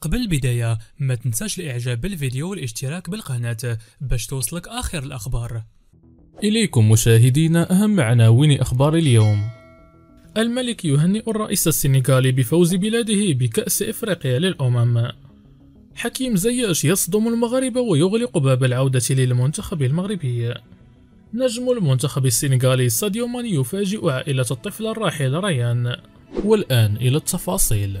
قبل البداية ما تنساش الاعجاب بالفيديو والاشتراك بالقناة باش توصلك اخر الاخبار اليكم مشاهدينا اهم عناوين اخبار اليوم الملك يهنئ الرئيس السنغالي بفوز بلاده بكأس افريقيا للامم حكيم زياش يصدم المغرب ويغلق باب العودة للمنتخب المغربي نجم المنتخب السنغالي ساديو ماني يفاجئ عائلة الطفل الراحل ريان والآن إلى التفاصيل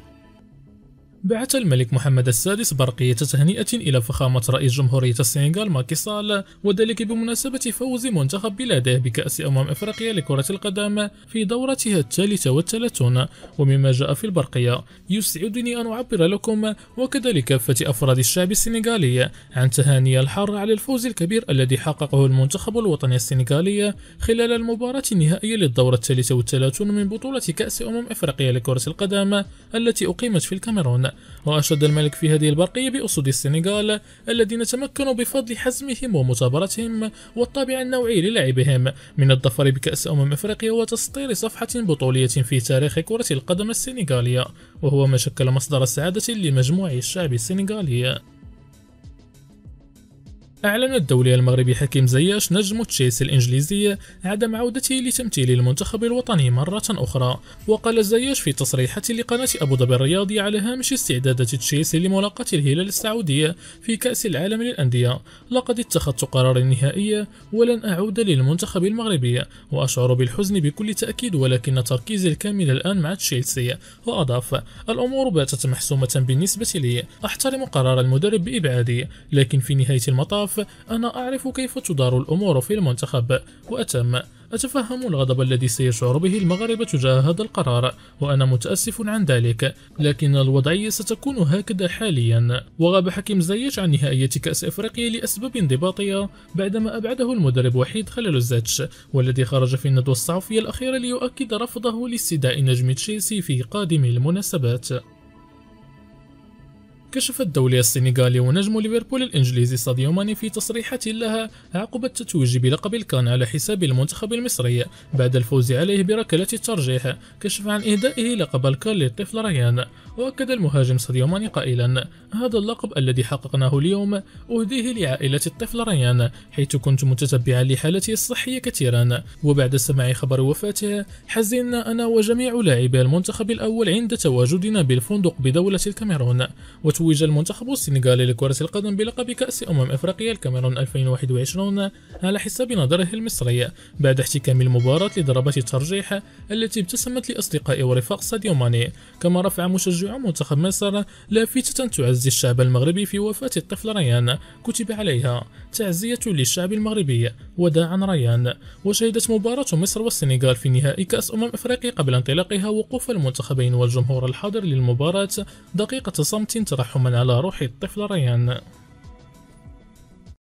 بعث الملك محمد السادس برقية تهنئة إلى فخامة رئيس جمهورية السنغال ماكي سال وذلك بمناسبة فوز منتخب بلاده بكأس أمم أفريقيا لكرة القدم في دورتها الثالثة والثلاثون ومما جاء في البرقية يسعدني أن أعبر لكم وكذلك كافة أفراد الشعب السنغالي عن تهاني الحارة على الفوز الكبير الذي حققه المنتخب الوطني السنغالي خلال المباراة النهائية للدورة الثالثة والثلاثون من بطولة كأس أمم أفريقيا لكرة القدم التي أقيمت في الكاميرون السنة وأشاد الملك في هذه البرقية بأسود السنغال الذين تمكنوا بفضل حزمهم ومثابرتهم والطابع النوعي للعبهم من الظفر بكأس أمم أفريقيا وتسطير صفحة بطولية في تاريخ كرة القدم السنغالية وهو ما شكل مصدر سعادة لمجموع الشعب السنغالي أعلن الدولي المغربي حكيم زياش نجم تشيلسي الإنجليزية عدم عودته لتمثيل المنتخب الوطني مرة أخرى وقال زياش في تصريحة لقناة أبو ظبي الرياضية على هامش استعدادات تشيلسي لملاقاة الهلال السعودية في كأس العالم للأندية لقد اتخذت قرار النهائي ولن أعود للمنتخب المغربي وأشعر بالحزن بكل تأكيد ولكن تركيزي الكامل الآن مع تشيلسي وأضاف الأمور باتت محسومة بالنسبة لي أحترم قرار المدرب بإبعادي لكن في نهاية المطاف الطرف أنا أعرف كيف تدار الأمور في المنتخب وأتم أتفهم الغضب الذي سيشعر به المغاربة تجاه هذا القرار وأنا متأسف عن ذلك لكن الوضعية ستكون هكذا حاليا وغاب حكيم زيش عن نهائية كأس إفريقيا لأسباب انضباطية بعدما أبعده المدرب وحيد خلال الزاتش والذي خرج في الندوة الصحفية الأخيرة ليؤكد رفضه لاستداء نجم تشيلسي في قادم المناسبات كشف الدولي السنغالي ونجم ليفربول الإنجليزي ساديو ماني في تصريحات لها عقب التتويج بلقب الكان على حساب المنتخب المصري بعد الفوز عليه بركلة الترجيح كشف عن إهدائه لقب الكان للطفل ريان وأكد المهاجم ساديو ماني قائلا هذا اللقب الذي حققناه اليوم أهديه لعائلة الطفل ريان حيث كنت متتبعا لحالته الصحية كثيرا وبعد سماع خبر وفاته حزنا أنا وجميع لاعبي المنتخب الأول عند تواجدنا بالفندق بدولة الكاميرون توج المنتخب السنغالي لكرة القدم بلقب كأس أمم أفريقيا الكاميرون 2021 على حساب نظره المصري بعد احتكام المباراة لضربات الترجيح التي ابتسمت لأصدقاء ورفاق ساديو ماني كما رفع مشجع منتخب مصر لافتة تعزي الشعب المغربي في وفاة الطفل ريان كتب عليها تعزية للشعب المغربي وداعا ريان وشهدت مباراة مصر والسنغال في نهائي كأس أمم أفريقيا قبل انطلاقها وقوف المنتخبين والجمهور الحاضر للمباراة دقيقة صمت ترحب ترحما على روح الطفل ريان